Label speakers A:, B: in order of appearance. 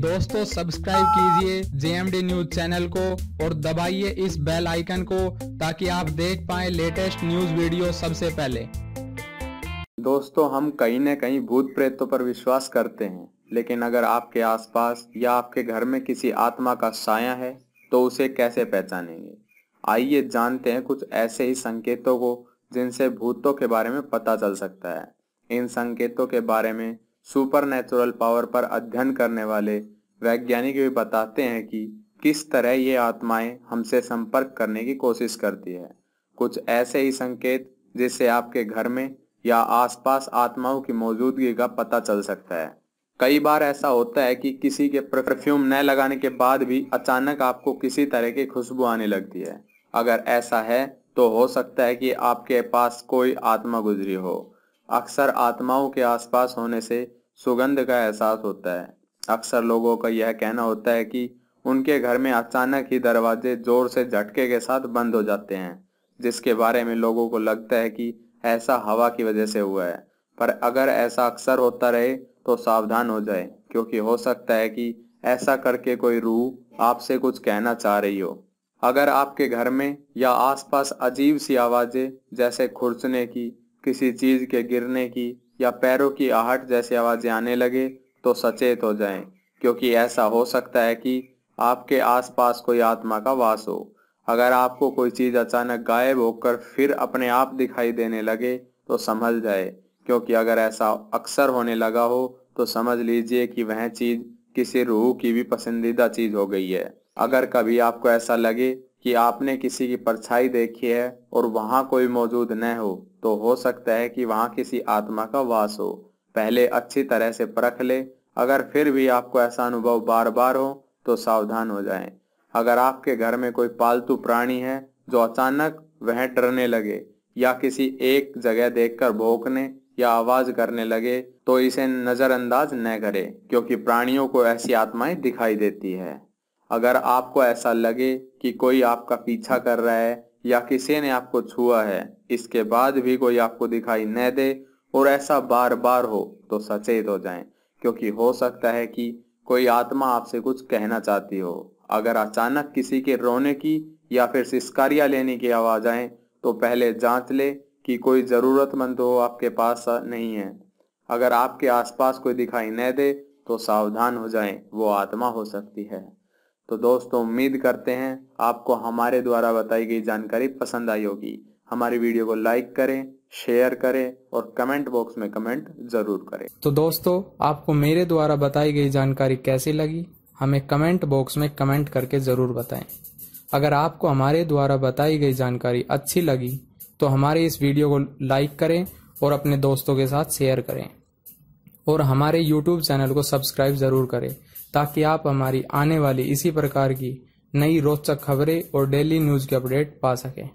A: दोस्तों सब्सक्राइब कीजिए J M D news channel को और दबाइए इस बेल आइकन को ताकि आप देख पाए लेटेस्ट न्यूज वीडियो सबसे पहले
B: दोस्तों हम कहीं न कहीं भूत प्रेतों पर विश्वास करते हैं लेकिन अगर आपके आसपास या आपके घर में किसी आत्मा का साया है तो उसे कैसे पहचानेंगे आइए जानते हैं कुछ ऐसे ही संकेतों को जिनसे भूतों के बारे में पता चल सकता है इन संकेतों के बारे में सुपरनेचुरल पावर पर अध्ययन करने वाले वैज्ञानिक भी बताते हैं कि किस तरह ये आत्माएं हमसे संपर्क करने की कोशिश करती है कुछ ऐसे ही संकेत जिससे आपके घर में या आसपास आत्माओं की मौजूदगी का पता चल सकता है कई बार ऐसा होता है कि किसी के परफ्यूम न लगाने के बाद भी अचानक आपको किसी तरह की खुशबू आने लगती है अगर ऐसा है तो हो सकता है कि आपके पास कोई आत्मा गुजरी हो अक्सर आत्माओं के आसपास होने से सुगंध का एहसास होता है अक्सर लोगों का यह कहना होता है कि उनके घर में अचानक ही दरवाजे जोर से झटके के साथ बंद हो जाते हैं जिसके बारे में लोगों को लगता है कि ऐसा हवा की वजह से हुआ है पर अगर ऐसा अक्सर होता रहे तो सावधान हो जाए क्योंकि हो सकता है कि ऐसा करके कोई रूह आपसे कुछ कहना चाह रही हो अगर आपके घर में या आसपास अजीब सी आवाजें जैसे खुरचने की किसी चीज के गिरने की या पैरों की आहट जैसी आवाजें आने लगे तो सचेत हो जाएं क्योंकि ऐसा हो सकता है कि आपके आसपास कोई आत्मा का वास हो अगर आपको कोई चीज अचानक गायब होकर फिर अपने आप दिखाई देने लगे तो समझ जाए क्योंकि अगर ऐसा अक्सर होने लगा हो तो समझ लीजिए कि वह चीज किसी रूह की भी पसंदीदा चीज हो गई है अगर कभी आपको ऐसा लगे कि आपने किसी की परछाई देखी है और वहां कोई मौजूद न हो तो हो सकता है कि वहां किसी आत्मा का वास हो पहले अच्छी तरह से परख ले अगर फिर भी आपको ऐसा अनुभव बार बार हो तो सावधान हो जाएं। अगर आपके घर में कोई पालतू प्राणी है जो अचानक वह डरने लगे या किसी एक जगह देखकर भौंकने या आवाज करने लगे तो इसे नजरअंदाज न करें क्योंकि प्राणियों को ऐसी आत्माएं दिखाई देती है अगर आपको ऐसा लगे कि कोई आपका पीछा कर रहा है या किसी ने आपको छुआ है इसके बाद भी कोई आपको दिखाई न दे और ऐसा बार बार हो तो सचेत हो जाएं क्योंकि हो सकता है कि कोई आत्मा आपसे कुछ कहना चाहती हो अगर अचानक किसी के रोने की या फिर सिस्कारियां लेने की आवाज आए तो पहले जांच ले कि कोई जरूरतमंद हो आपके पास नहीं है अगर आपके आसपास कोई दिखाई न दे तो सावधान हो जाएं वो आत्मा हो सकती है तो दोस्तों उम्मीद करते हैं आपको हमारे द्वारा बताई गई जानकारी पसंद आई होगी हमारी वीडियो को लाइक करें शेयर करें और कमेंट बॉक्स में कमेंट जरूर करें
A: तो दोस्तों आपको मेरे द्वारा बताई गई जानकारी कैसी लगी हमें कमेंट बॉक्स में कमेंट करके ज़रूर बताएं अगर आपको हमारे द्वारा बताई गई जानकारी अच्छी लगी तो हमारे इस वीडियो को लाइक करें और अपने दोस्तों के साथ शेयर करें और हमारे यूट्यूब चैनल को सब्सक्राइब ज़रूर करें ताकि आप हमारी आने वाली इसी प्रकार की नई रोचक खबरें और डेली न्यूज के अपडेट पा सकें